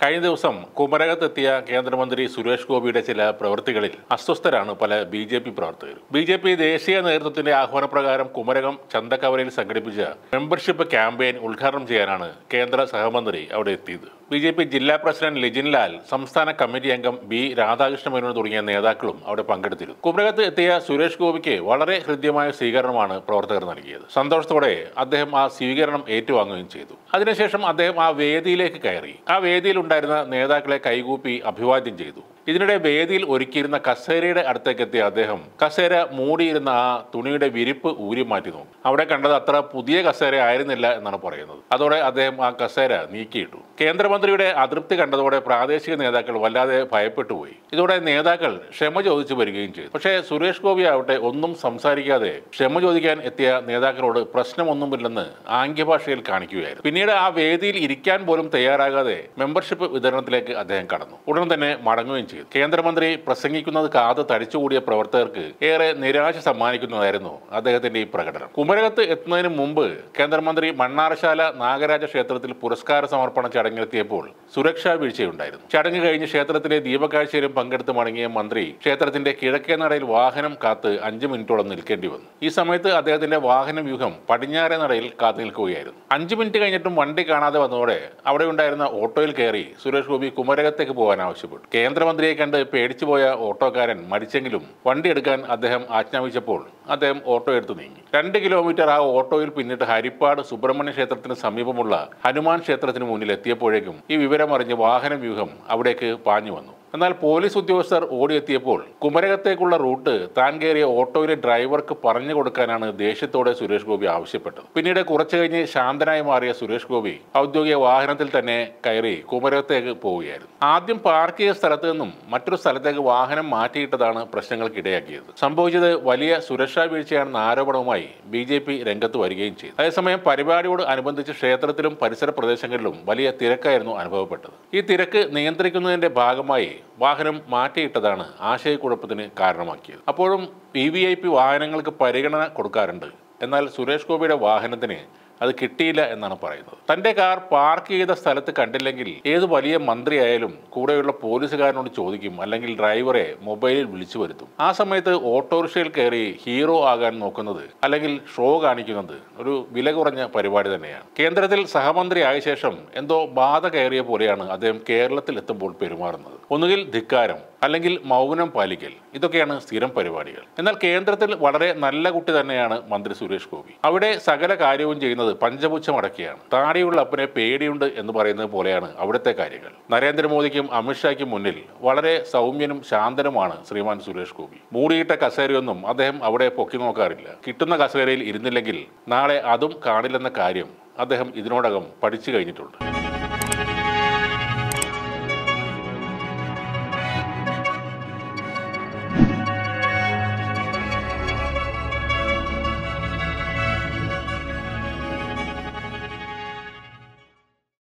കഴിഞ്ഞ ദിവസം കുമരകത്തെത്തിയ കേന്ദ്രമന്ത്രി സുരേഷ് ഗോപിയുടെ ചില പ്രവൃത്തികളിൽ അസ്വസ്ഥരാണ് പല ബി ജെ പി പ്രവർത്തകർ ബി ജെ പി ദേശീയ നേതൃത്വത്തിന്റെ ആഹ്വാനപ്രകാരം കുമരകം ചന്തക്കവലയിൽ സംഘടിപ്പിച്ച മെമ്പർഷിപ്പ് ക്യാമ്പയിൻ ഉദ്ഘാടനം ചെയ്യാനാണ് കേന്ദ്ര സഹമന്ത്രി അവിടെ എത്തിയത് ബി ജെ പി ജില്ലാ പ്രസിഡന്റ് ലിജിൻലാൽ സംസ്ഥാന കമ്മിറ്റി അംഗം ബി രാധാകൃഷ്ണ മേനോൻ തുടങ്ങിയ നേതാക്കളും അവിടെ പങ്കെടുത്തിരുന്നു കുമരകത്ത് എത്തിയ സുരേഷ് ഗോപിക്ക് വളരെ ഹൃദ്യമായ സ്വീകരണമാണ് പ്രവർത്തകർ നൽകിയത് സന്തോഷത്തോടെ അദ്ദേഹം ആ സ്വീകരണം ഏറ്റുവാങ്ങുകയും ചെയ്തു അതിനുശേഷം അദ്ദേഹം ആ വേദിയിലേക്ക് കയറി ആ വേദിയിലുണ്ടായിരുന്ന നേതാക്കളെ കൈകൂപ്പി അഭിവാദ്യം ചെയ്തു ഇതിനിടെ വേദിയിൽ ഒരുക്കിയിരുന്ന കസേരയുടെ അടുത്തേക്ക് എത്തിയ അദ്ദേഹം കസേര മൂടിയിരുന്ന ആ തുണിയുടെ വിരിപ്പ് ഊരി മാറ്റി നോക്കി അവിടെ കണ്ടത് അത്ര പുതിയ കസേര ആയിരുന്നില്ല എന്നാണ് പറയുന്നത് അതോടെ അദ്ദേഹം ആ കസേര നീക്കിയിട്ടു കേന്ദ്രമന്ത്രിയുടെ അതൃപ്തി കണ്ടതോടെ പ്രാദേശിക നേതാക്കൾ വല്ലാതെ ഭയപ്പെട്ടു പോയി ഇതോടെ നേതാക്കൾ ക്ഷമ ചോദിച്ചു വരികയും ചെയ്തു പക്ഷേ സുരേഷ് ഗോപി ആവട്ടെ ഒന്നും സംസാരിക്കാതെ ക്ഷമ ചോദിക്കാൻ എത്തിയ നേതാക്കളോട് പ്രശ്നമൊന്നുമില്ലെന്ന് ആംഗ്യഭാഷയിൽ കാണിക്കുകയായിരുന്നു പിന്നീട് ആ വേദിയിൽ ഇരിക്കാൻ പോലും തയ്യാറാകാതെ മെമ്പർഷിപ്പ് വിതരണത്തിലേക്ക് അദ്ദേഹം കടന്നു ഉടൻ തന്നെ മടങ്ങുകയും ചെയ്തു കേന്ദ്രമന്ത്രി പ്രസംഗിക്കുന്നത് കാത് തടിച്ചുകൂടിയ പ്രവർത്തകർക്ക് ഏറെ നിരാശ സമ്മാനിക്കുന്നതായിരുന്നു അദ്ദേഹത്തിന്റെ ഈ പ്രകടനം കുമരകത്ത് എത്തുന്നതിന് മുമ്പ് കേന്ദ്രമന്ത്രി മണ്ണാറശാല നാഗരാജ ക്ഷേത്രത്തിൽ പുരസ്കാര സമർപ്പണ ചടങ്ങിലെത്തിയപ്പോൾ സുരക്ഷാ വീഴ്ചയുണ്ടായിരുന്നു ചടങ്ങ് കഴിഞ്ഞ് ക്ഷേത്രത്തിലെ ദീപകാഴ്ചയിലും പങ്കെടുത്ത് മടങ്ങിയ മന്ത്രി ക്ഷേത്രത്തിന്റെ കിഴക്കേ നടയിൽ വാഹനം കാത്ത് അഞ്ച് മിനിറ്റോളം നിൽക്കേണ്ടി വന്നു ഈ സമയത്ത് അദ്ദേഹത്തിന്റെ വാഹന വ്യൂഹം പടിഞ്ഞാറേ നടയിൽ കാത്തു നിൽക്കുകയായിരുന്നു അഞ്ച് മിനിറ്റ് കഴിഞ്ഞിട്ടും വണ്ടി കാണാതെ വന്നതോടെ അവിടെ ഉണ്ടായിരുന്ന ഓട്ടോയിൽ കയറി സുരേഷ് ഗോപി കുമരകത്തേക്ക് പോകാൻ ആവശ്യപ്പെട്ടു കേന്ദ്രമന്ത്രി മുഖ്യമന്ത്രിയെ കണ്ട് പേടിച്ചുപോയ ഓട്ടോക്കാരൻ മരിച്ചെങ്കിലും വണ്ടി എടുക്കാൻ അദ്ദേഹം ആജ്ഞാപിച്ചപ്പോൾ അദ്ദേഹം ഓട്ടോ എടുത്തു നീങ്ങി രണ്ട് കിലോമീറ്റർ ആ ഓട്ടോയിൽ പിന്നിട്ട് ഹരിപ്പാട് സുബ്രഹ്മണ്യ ക്ഷേത്രത്തിന് സമീപമുള്ള ഹനുമാൻ ക്ഷേത്രത്തിന് മുന്നിൽ എത്തിയപ്പോഴേക്കും ഈ വിവരമറിഞ്ഞ് വാഹന വ്യൂഹം അവിടേക്ക് പാഞ്ഞു വന്നു എന്നാൽ പോലീസ് ഉദ്യോഗസ്ഥർ ഓടിയെത്തിയപ്പോൾ കുമരകത്തേക്കുള്ള റൂട്ട് താൻ കയറിയ ഓട്ടോയിലെ ഡ്രൈവർക്ക് പറഞ്ഞു കൊടുക്കാനാണ് ദേഷ്യത്തോടെ സുരേഷ് ഗോപി ആവശ്യപ്പെട്ടത് പിന്നീട് കുറച്ചു കഴിഞ്ഞ് ശാന്തനായി മാറിയ സുരേഷ് ഗോപി ഔദ്യോഗിക വാഹനത്തിൽ തന്നെ കയറി കുമരകത്തേക്ക് പോവുകയായിരുന്നു ആദ്യം പാർക്ക് ചെയ്ത സ്ഥലത്ത് നിന്നും മറ്റൊരു സ്ഥലത്തേക്ക് വാഹനം മാറ്റിയിട്ടതാണ് പ്രശ്നങ്ങൾക്കിടയാക്കിയത് സംഭവിച്ചത് വലിയ സുരക്ഷാ വീഴ്ചയാണെന്ന ആരോപണവുമായി ബി ജെ പി രംഗത്ത് വരികയും ചെയ്തു അതേസമയം പരിപാടിയോട് അനുബന്ധിച്ച് ക്ഷേത്രത്തിലും പരിസര പ്രദേശങ്ങളിലും വലിയ തിരക്കായിരുന്നു അനുഭവപ്പെട്ടത് ഈ തിരക്ക് നിയന്ത്രിക്കുന്നതിന്റെ ഭാഗമായി വാഹനം മാറ്റിയിട്ടതാണ് ആശയക്കുഴപ്പത്തിന് കാരണമാക്കിയത് അപ്പോഴും വി e വാഹനങ്ങൾക്ക് പരിഗണന കൊടുക്കാറുണ്ട് എന്നാൽ സുരേഷ് ഗോപിയുടെ വാഹനത്തിന് അത് കിട്ടിയില്ല എന്നാണ് പറയുന്നത് തന്റെ കാർ പാർക്ക് ചെയ്ത സ്ഥലത്ത് കണ്ടില്ലെങ്കിൽ ഏത് വലിയ മന്ത്രിയായാലും കൂടെയുള്ള പോലീസുകാരനോട് ചോദിക്കും അല്ലെങ്കിൽ ഡ്രൈവറെ മൊബൈലിൽ വിളിച്ചു വരുത്തും ആ സമയത്ത് ഓട്ടോറിക്ഷയിൽ കയറി ഹീറോ ആകാൻ നോക്കുന്നത് അല്ലെങ്കിൽ ഷോ കാണിക്കുന്നത് ഒരു വില കുറഞ്ഞ പരിപാടി തന്നെയാണ് കേന്ദ്രത്തിൽ സഹമന്ത്രിയായ ശേഷം എന്തോ ബാധ കയറിയ പോലെയാണ് അദ്ദേഹം കേരളത്തിൽ എത്തുമ്പോൾ പെരുമാറുന്നത് ഒന്നുകിൽ ധിക്കാരം അല്ലെങ്കിൽ മൗനം പാലിക്കൽ ഇതൊക്കെയാണ് സ്ഥിരം പരിപാടികൾ എന്നാൽ കേന്ദ്രത്തിൽ വളരെ നല്ല കുട്ടി തന്നെയാണ് മന്ത്രി സുരേഷ് ഗോപി അവിടെ സകല കാര്യവും ചെയ്യുന്നത് പഞ്ചപുച്ഛം അടക്കിയാണ് താടിയുള്ള അപ്പനെ പേടിയുണ്ട് എന്ന് പറയുന്നത് പോലെയാണ് അവിടുത്തെ കാര്യങ്ങൾ നരേന്ദ്രമോദിക്കും അമിത്ഷായ്ക്കും മുന്നിൽ വളരെ സൗമ്യനും ശാന്തനുമാണ് ശ്രീമാൻ സുരേഷ് ഗോപി മൂടിയിട്ട കസേരയൊന്നും അദ്ദേഹം അവിടെ പൊക്കി നോക്കാറില്ല കിട്ടുന്ന കസേരയിൽ ഇരുന്നില്ലെങ്കിൽ നാളെ അതും കാണില്ലെന്ന കാര്യം അദ്ദേഹം ഇതിനോടകം പഠിച്ചു കഴിഞ്ഞിട്ടുണ്ട്